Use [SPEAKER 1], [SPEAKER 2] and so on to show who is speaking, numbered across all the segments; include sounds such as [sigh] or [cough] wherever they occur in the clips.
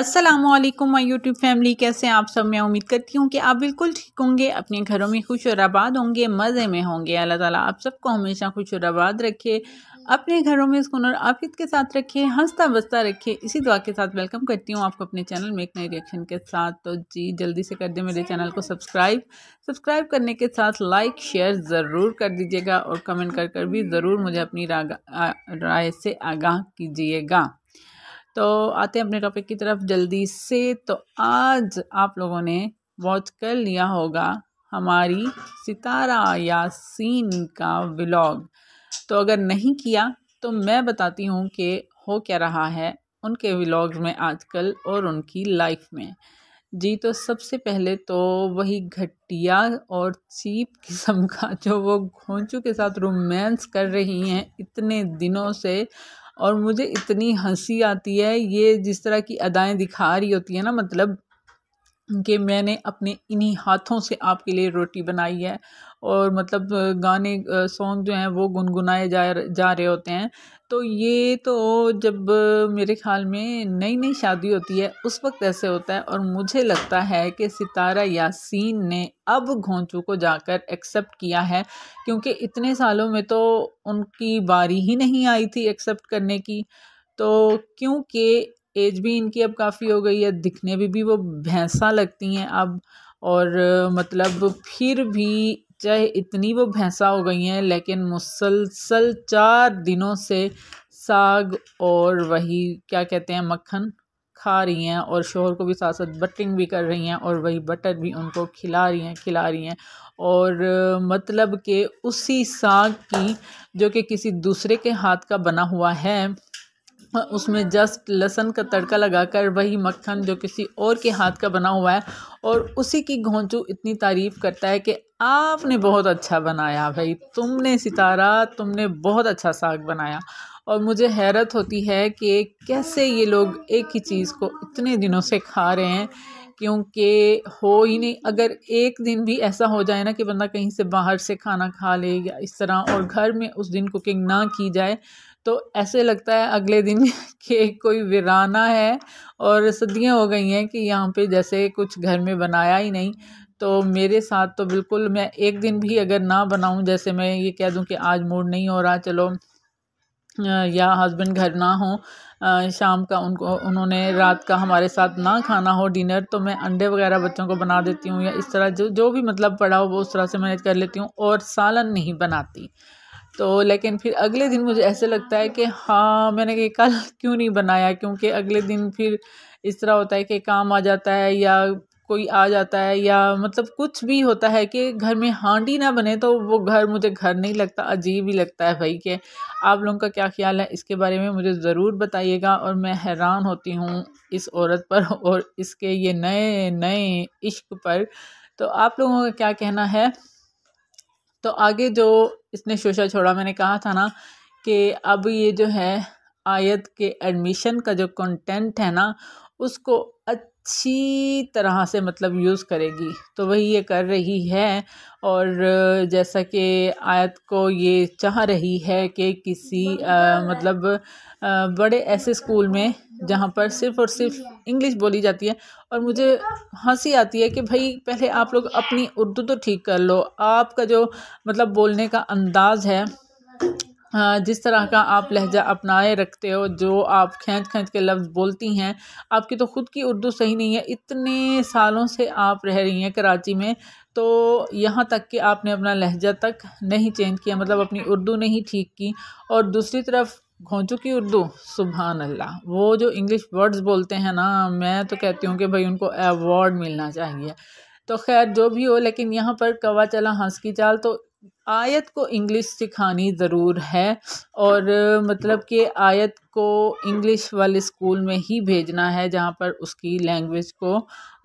[SPEAKER 1] अस्सलाम वालेकुम my YouTube family कैसे आप सब मैं उम्मीद करती हूँ कि आप बिल्कुल ठीक होंगे अपने घरों में खुश और आबाद होंगे मज़े में होंगे अल्लाह ताला आप सबको हमेशा खुश और आबाद रखे अपने घरों में सुकून और आफियत के साथ रखे हंसता बसता रखे इसी दुआ के साथ वेलकम करती हूँ आपको अपने चैनल में एक नए रिएक्शन के साथ तो जी जल्दी से कर दें मेरे चैनल को सब्सक्राइब सब्सक्राइब करने के साथ लाइक शेयर ज़रूर कर दीजिएगा और कमेंट कर कर भी ज़रूर मुझे अपनी राय से आगाह कीजिएगा तो आते हैं अपने टॉपिक की तरफ जल्दी से तो आज आप लोगों ने वॉच कर लिया होगा हमारी सितारा या सीन का व्लॉग तो अगर नहीं किया तो मैं बताती हूँ कि हो क्या रहा है उनके व्लॉग में आजकल और उनकी लाइफ में जी तो सबसे पहले तो वही घटिया और चीप किस्म का जो वो घोंचू के साथ रोमांस कर रही हैं इतने दिनों से और मुझे इतनी हंसी आती है ये जिस तरह की अदाएं दिखा रही होती है ना मतलब कि मैंने अपने इन्हीं हाथों से आपके लिए रोटी बनाई है और मतलब गाने सॉन्ग जो हैं वो गुनगुनाए जा जा रहे होते हैं तो ये तो जब मेरे ख्याल में नई नई शादी होती है उस वक्त ऐसे होता है और मुझे लगता है कि सितारा यासीन ने अब घोंचू को जाकर एक्सेप्ट किया है क्योंकि इतने सालों में तो उनकी बारी ही नहीं आई थी एक्सेप्ट करने की तो क्योंकि एज भी इनकी अब काफ़ी हो गई है दिखने में भी, भी वो भैंसा लगती हैं अब और मतलब फिर भी चाहे इतनी वो भैंसा हो गई हैं लेकिन मुसलसल चार दिनों से साग और वही क्या कहते हैं मक्खन खा रही हैं और शोहर को भी साथ साथ बटिंग भी कर रही हैं और वही बटर भी उनको खिला रही हैं खिला रही हैं और मतलब कि उसी साग की जो कि किसी दूसरे के हाथ का बना हुआ है हाँ, उसमें जस्ट लहसन का तड़का लगाकर वही मक्खन जो किसी और के हाथ का बना हुआ है और उसी की घोंचू इतनी तारीफ़ करता है कि आपने बहुत अच्छा बनाया भाई तुमने सितारा तुमने बहुत अच्छा साग बनाया और मुझे हैरत होती है कि कैसे ये लोग एक ही चीज़ को इतने दिनों से खा रहे हैं क्योंकि हो ही नहीं अगर एक दिन भी ऐसा हो जाए ना कि बंदा कहीं से बाहर से खाना खा ले या इस तरह और घर में उस दिन कुकिंग ना की जाए तो ऐसे लगता है अगले दिन [laughs] कि कोई वीराना है और सदियाँ हो गई हैं कि यहाँ पे जैसे कुछ घर में बनाया ही नहीं तो मेरे साथ तो बिल्कुल मैं एक दिन भी अगर ना बनाऊँ जैसे मैं ये कह दूँ कि आज मूड नहीं हो रहा चलो या हस्बैंड घर ना हो शाम का उनको उन्होंने रात का हमारे साथ ना खाना हो डिनर तो मैं अंडे वगैरह बच्चों को बना देती हूँ या इस तरह जो जो भी मतलब पड़ा हो वो उस तरह से मैनेज कर लेती हूँ और सालन नहीं बनाती तो लेकिन फिर अगले दिन मुझे ऐसे लगता है कि हाँ मैंने ये कल क्यों नहीं बनाया क्योंकि अगले दिन फिर इस तरह होता है कि काम आ जाता है या कोई आ जाता है या मतलब कुछ भी होता है कि घर में हांडी ना बने तो वो घर मुझे घर नहीं लगता अजीब ही लगता है भाई के आप लोगों का क्या ख्याल है इसके बारे में मुझे ज़रूर बताइएगा और मैं हैरान होती हूँ इस औरत पर [laughs] और इसके ये नए नए इश्क पर तो आप लोगों का क्या कहना है तो आगे जो इसने शोशा छोड़ा मैंने कहा था ना कि अब ये जो है आयत के एडमिशन का जो कंटेंट है ना उसको अच्छी तरह से मतलब यूज़ करेगी तो वही ये कर रही है और जैसा कि आयत को ये चाह रही है कि किसी आ, मतलब आ, बड़े ऐसे स्कूल में जहाँ पर सिर्फ और सिर्फ इंग्लिश बोली जाती है और मुझे हंसी आती है कि भाई पहले आप लोग अपनी उर्दू तो ठीक कर लो आपका जो मतलब बोलने का अंदाज़ है हाँ, जिस तरह का आप लहजा अपनाए रखते हो जो आप खींच खींच के लफ्ज़ बोलती हैं आपकी तो ख़ुद की उर्दू सही नहीं है इतने सालों से आप रह रही हैं कराची में तो यहाँ तक कि आपने अपना लहजा तक नहीं चेंज किया मतलब अपनी उर्दू नहीं ठीक की और दूसरी तरफ घोंचू की उर्दू सुबहान अल्लाह वो जो इंग्लिश वर्ड्स बोलते हैं ना मैं तो कहती हूँ कि भाई उनको अवार्ड मिलना चाहिए तो खैर जो भी हो लेकिन यहाँ पर कवा चला हंस की चाल तो आयत को इंग्लिश सिखानी ज़रूर है और मतलब कि आयत को इंग्लिश वाले स्कूल में ही भेजना है जहाँ पर उसकी लैंग्वेज को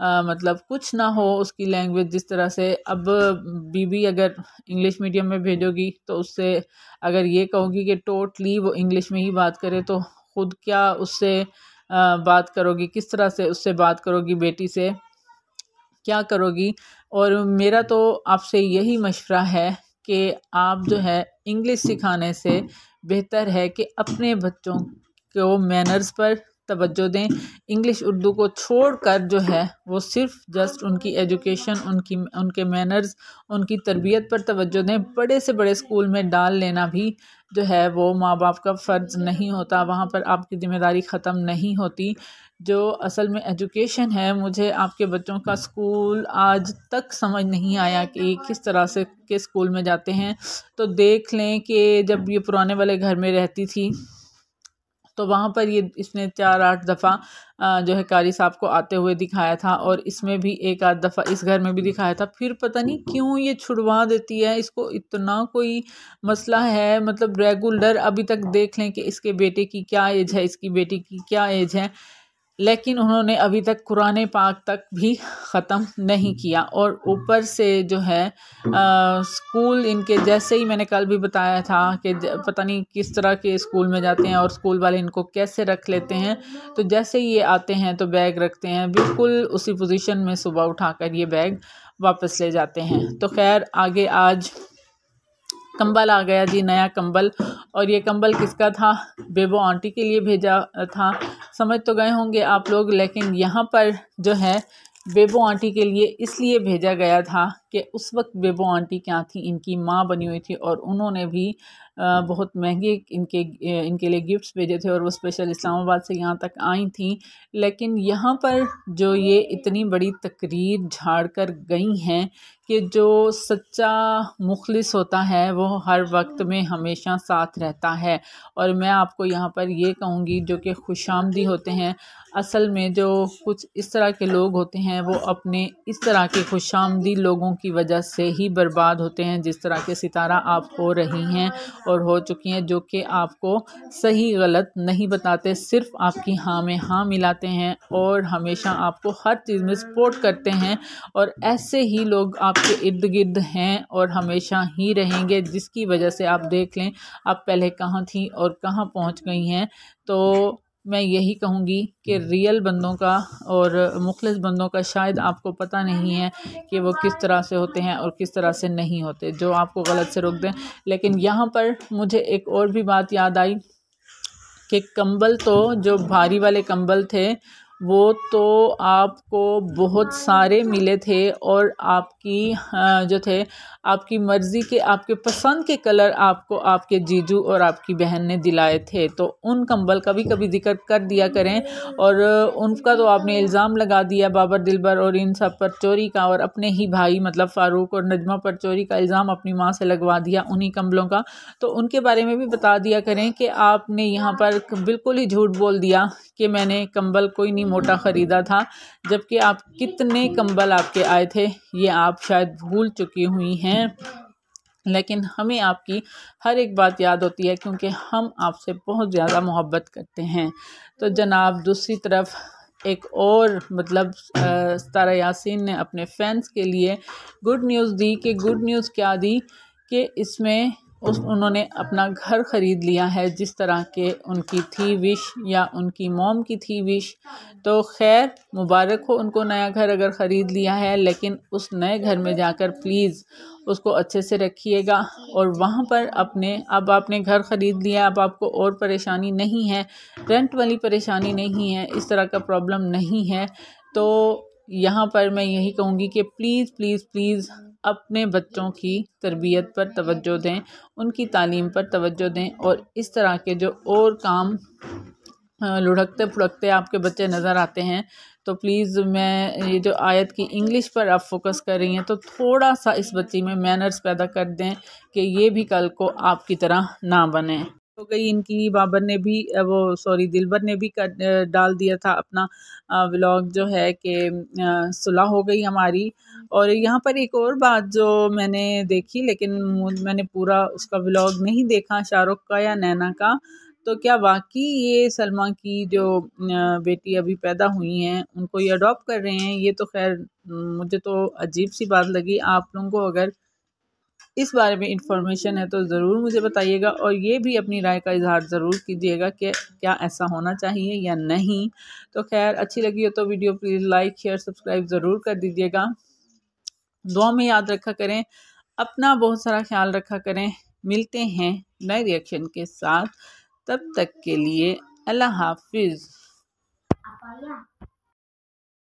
[SPEAKER 1] आ, मतलब कुछ ना हो उसकी लैंग्वेज जिस तरह से अब बीबी अगर इंग्लिश मीडियम में भेजोगी तो उससे अगर ये कहोगी कि टोटली वो इंग्लिश में ही बात करे तो ख़ुद क्या उससे आ, बात करोगी किस तरह से उससे बात करोगी बेटी से क्या करोगी और मेरा तो आपसे यही मशवरा है कि आप जो है इंग्लिश सिखाने से बेहतर है कि अपने बच्चों को मैनर्स पर तोज्जो दें इंग्लिश उर्दू को छोड़कर जो है वो सिर्फ जस्ट उनकी एजुकेशन उनकी उनके मैनर्स उनकी तरबियत पर तोज्जो दें बड़े से बड़े स्कूल में डाल लेना भी जो है वो माँ बाप का फ़र्ज़ नहीं होता वहाँ पर आपकी ज़िम्मेदारी ख़त्म नहीं होती जो असल में एजुकेशन है मुझे आपके बच्चों का स्कूल आज तक समझ नहीं आया कि किस तरह से के स्कूल में जाते हैं तो देख लें कि जब ये पुराने वाले घर में रहती थी तो वहाँ पर ये इसने चार आठ दफ़ा जो है कारी साहब को आते हुए दिखाया था और इसमें भी एक आध दफ़ा इस घर में भी दिखाया था फिर पता नहीं क्यों ये छुड़वा देती है इसको इतना कोई मसला है मतलब रेगुलर अभी तक देख लें कि इसके बेटे की क्या एज है इसकी बेटी की क्या एज है लेकिन उन्होंने अभी तक कुरान पाक तक भी ख़त्म नहीं किया और ऊपर से जो है आ, स्कूल इनके जैसे ही मैंने कल भी बताया था कि पता नहीं किस तरह के स्कूल में जाते हैं और स्कूल वाले इनको कैसे रख लेते हैं तो जैसे ही ये आते हैं तो बैग रखते हैं बिल्कुल उसी पोजीशन में सुबह उठाकर ये बैग वापस ले जाते हैं तो खैर आगे आज कंबल आ गया जी नया कंबल और ये कंबल किसका था बेबो आंटी के लिए भेजा था समझ तो गए होंगे आप लोग लेकिन यहाँ पर जो है बेबो आंटी के लिए इसलिए भेजा गया था कि उस वक्त बेबो आंटी क्या थी इनकी माँ बनी हुई थी और उन्होंने भी बहुत महंगे इनके इनके लिए गिफ्ट्स भेजे थे और वो स्पेशल इस्लामाबाद से यहाँ तक आई थी लेकिन यहाँ पर जो ये इतनी बड़ी तकरीर झाड़ कर गई हैं कि जो सच्चा मुखलिस होता है वो हर वक्त में हमेशा साथ रहता है और मैं आपको यहाँ पर ये कहूँगी जो कि खुश होते हैं असल में जो कुछ इस तरह के लोग होते हैं वो अपने इस तरह के खुश लोगों की की वजह से ही बर्बाद होते हैं जिस तरह के सितारा आप हो रही हैं और हो चुकी हैं जो कि आपको सही गलत नहीं बताते सिर्फ आपकी हाँ में हाँ मिलाते हैं और हमेशा आपको हर चीज़ में सपोर्ट करते हैं और ऐसे ही लोग आपके इर्द गिर्द हैं और हमेशा ही रहेंगे जिसकी वजह से आप देख लें आप पहले कहाँ थी और कहाँ पहुँच गई हैं तो मैं यही कहूँगी कि रियल हम्म। बंदों का और मुखलस बंदों का शायद आपको पता नहीं है कि वो किस तरह से होते हैं और किस तरह से नहीं होते जो आपको गलत से रोक दें लेकिन यहाँ पर मुझे एक और भी बात याद आई कि कंबल तो जो भारी वाले कंबल थे वो तो आपको बहुत सारे मिले थे और आपकी हाँ, जो थे आपकी मर्ज़ी के आपके पसंद के कलर आपको आपके जीजू और आपकी बहन ने दिलाए थे तो उन कंबल का भी कभी जिक्र कर दिया करें और उनका तो आपने इल्ज़ाम लगा दिया बाबर दिलबर और इन सब पर चोरी का और अपने ही भाई मतलब फ़ारूक और नजमा पर चोरी का इल्ज़ाम अपनी माँ से लगवा दिया उन्हीं कंबलों का तो उनके बारे में भी बता दिया करें कि आपने यहाँ पर बिल्कुल ही झूठ बोल दिया कि मैंने कंबल कोई नहीं ही मोटा ख़रीदा था जबकि आप कितने कंबल आपके आए थे ये आप शायद भूल चुकी हुई हैं लेकिन हमें आपकी हर एक बात याद होती है क्योंकि हम आपसे बहुत ज़्यादा मोहब्बत करते हैं तो जनाब दूसरी तरफ एक और मतलब सतारा यासिन ने अपने फैंस के लिए गुड न्यूज़ दी कि गुड न्यूज़ क्या दी कि इसमें उस उन्होंने अपना घर ख़रीद लिया है जिस तरह के उनकी थी विश या उनकी मोम की थी विश तो खैर मुबारक हो उनको नया घर अगर ख़रीद लिया है लेकिन उस नए घर में जाकर प्लीज़ उसको अच्छे से रखिएगा और वहाँ पर अपने अब आपने घर ख़रीद लिया अब आपको और परेशानी नहीं है रेंट वाली परेशानी नहीं है इस तरह का प्रॉब्लम नहीं है तो यहाँ पर मैं यही कहूँगी कि प्लीज़ प्लीज़ प्लीज़ अपने बच्चों की तरबियत पर तवज्जो दें उनकी तालीम पर तवज्जो दें और इस तरह के जो और काम लुढ़कते फुड़कते आपके बच्चे नज़र आते हैं तो प्लीज़ मैं ये जो आयत की इंग्लिश पर आप फोकस कर रही हैं तो थोड़ा सा इस बच्ची में मैनर्स पैदा कर दें कि ये भी कल को आपकी तरह ना बने हो गई इनकी बाबर ने भी वो सॉरी दिलबर ने भी कर डाल दिया था अपना व्लॉग जो है कि सुलह हो गई हमारी और यहाँ पर एक और बात जो मैंने देखी लेकिन मैंने पूरा उसका व्लॉग नहीं देखा शाहरुख का या नैना का तो क्या वाकई ये सलमा की जो बेटी अभी पैदा हुई हैं उनको ये अडॉप्ट कर रहे हैं ये तो खैर मुझे तो अजीब सी बात लगी आप लोगों को अगर इस बारे में इंफॉर्मेशन है तो ज़रूर मुझे बताइएगा और ये भी अपनी राय का इजहार ज़रूर कीजिएगा कि क्या ऐसा होना चाहिए या नहीं तो खैर अच्छी लगी हो तो video please like share subscribe ज़रूर कर दीजिएगा दुआ में याद रखा करें अपना बहुत सारा ख्याल रखा करें मिलते हैं नए रिएक्शन के साथ तब तक के लिए अल्लाह हाफिज़